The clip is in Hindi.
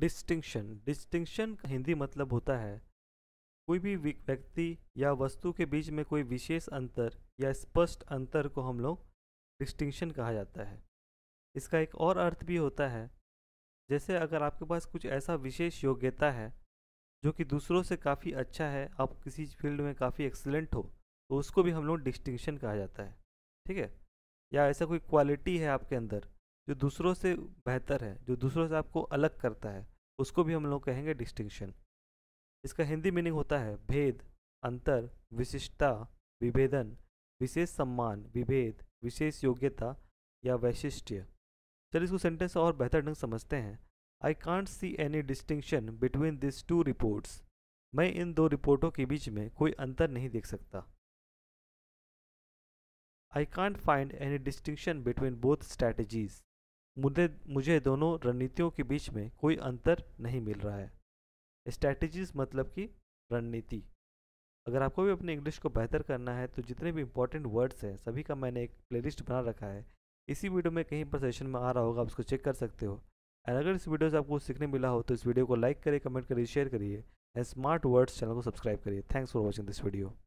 डिस्टिंक्शन डिस्टिंक्शन का हिंदी मतलब होता है कोई भी व्यक्ति या वस्तु के बीच में कोई विशेष अंतर या स्पष्ट अंतर को हम लोग डिस्टिंक्शन कहा जाता है इसका एक और अर्थ भी होता है जैसे अगर आपके पास कुछ ऐसा विशेष योग्यता है जो कि दूसरों से काफ़ी अच्छा है आप किसी फील्ड में काफ़ी एक्सलेंट हो तो उसको भी हम लोग डिस्टिंक्शन कहा जाता है ठीक है या ऐसा कोई क्वालिटी है आपके अंदर जो दूसरों से बेहतर है जो दूसरों से आपको अलग करता है उसको भी हम लोग कहेंगे डिस्टिंक्शन इसका हिंदी मीनिंग होता है भेद अंतर विशिष्टता विभेदन विशेष सम्मान विभेद विशेष योग्यता या वैशिष्ट्य चलिए इसको सेंटेंस और बेहतर ढंग समझते हैं I can't see any distinction between this two reports मैं इन दो रिपोर्टों के बीच में कोई अंतर नहीं देख सकता I can't find any distinction between both strategies मुझे मुझे दोनों रणनीतियों के बीच में कोई अंतर नहीं मिल रहा है स्ट्रैटेजीज मतलब कि रणनीति अगर आपको भी अपने इंग्लिश को बेहतर करना है तो जितने भी इंपॉर्टेंट वर्ड्स हैं सभी का मैंने एक प्लेलिस्ट बना रखा है इसी वीडियो में कहीं पर सेशन में आ रहा होगा आप उसको चेक कर सकते हो एंड अगर इस वीडियो से आपको सीखने मिला हो तो इस वीडियो को लाइक करिए कमेंट करिए शेयर करिए एंड स्मार्ट वर्ड्स चैनल को सब्सक्राइब करिए thanks for watching this video